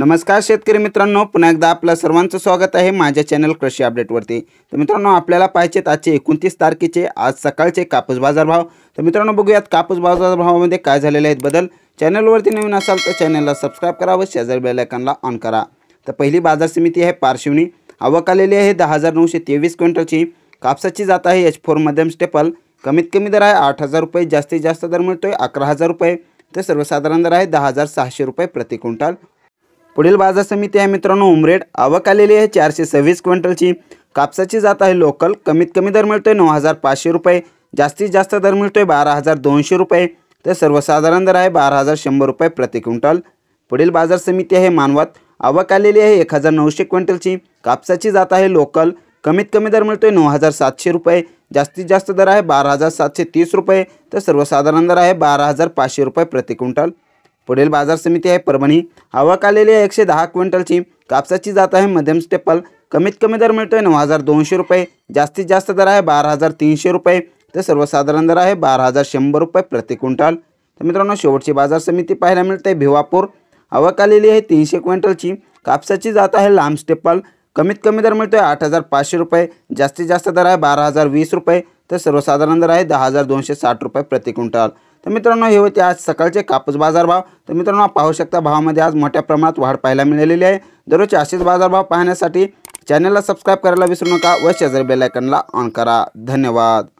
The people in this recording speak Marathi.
नमस्कार शेतकरी मित्रांनो पुन्हा एकदा आपलं सर्वांचं स्वागत आहे माझ्या चॅनल कृषी अपडेटवरती तर मित्रांनो आपल्याला पाहिजेत आजचे एकोणतीस तारखेचे आज सकाळचे कापूस बाजारभाव तर मित्रांनो बघूयात कापूस बाजार भावामध्ये काय झालेले आहेत बदल चॅनलवरती नवीन असाल तर चॅनलला सबस्क्राईब करा व शेजार बेलायकनला ऑन करा तर पहिली बाजार समिती आहे पार्श्वनी आवक आलेली आहे दहा हजार नऊशे तेवीस क्विंटलची कापसाची जात आहे एच फोर मध्यम स्टेपल कमीत कमी दर आहे आठ हजार रुपये जास्तीत जास्त दर मिळतोय आहे अकरा हजार रुपये तर सर्वसाधारण दर आहे दहा हजार सहाशे रुपये प्रति क्विंटल पुढील बाजार समिती आहे मित्रांनो उमरेड आवक आलेली आहे चारशे सव्वीस क्विंटलची कापसाची जात आहे लोकल कमीत कमी दर मिळतोय नऊ हजार पाचशे रुपये जास्तीत जास्त दर मिळतोय बारा हजार दोनशे रुपये तर सर्वसाधारण दर आहे बारा हजार शंभर रुपये प्रति क्विंटल पुढील बाजार समिती आहे मानवात आवक आलेली आहे एक हजार नऊशे क्विंटलची कापसाची जात आहे लोकल कमीत कमी दर मिळतोय नऊ हजार सातशे रुपये जास्तीत जास्त दर आहे बारा हजार सातशे तीस रुपये तर सर्वसाधारण दर आहे बारा हजार पाचशे रुपये प्रति क्विंटल पुढील बाजार समिती आहे परभणी आवक आलेली आहे एकशे दहा क्विंटलची कापसाची जात आहे मध्यम स्टेपल कमीत कमी दर मिळतो आहे नऊ हजार दोनशे रुपये जास्तीत जास्त दर आहे बारा हजार तीनशे रुपये तर सर्वसाधारण दर आहे बारा हजार शंभर रुपये प्रति क्विंटल तर मित्रांनो शेवटची बाजार समिती पाहायला मिळते भिवापूर आवक आलेली आहे तीनशे क्विंटलची कापसाची जात आहे लांब स्टेपल कमीत कमी दर मिळतो आहे आठ हजार पाचशे रुपये जास्तीत जास्त दर आहे बारा हजार वीस रुपये तर सर्वसाधारण दर आहे दहा हजार दोनशे साठ रुपये प्रति क्विंटल तर मित्रांनो हे होते आज सकाळचे कापूस बाजारभाव तर मित्रांनो पाहू शकता भावामध्ये आज मोठ्या प्रमाणात वाढ पाहायला मिळालेली आहे दररोजचे असेच बाजारभाव पाहण्यासाठी चॅनलला सबस्क्राईब करायला विसरू नका व शेजारी बेलायकनला ऑन करा धन्यवाद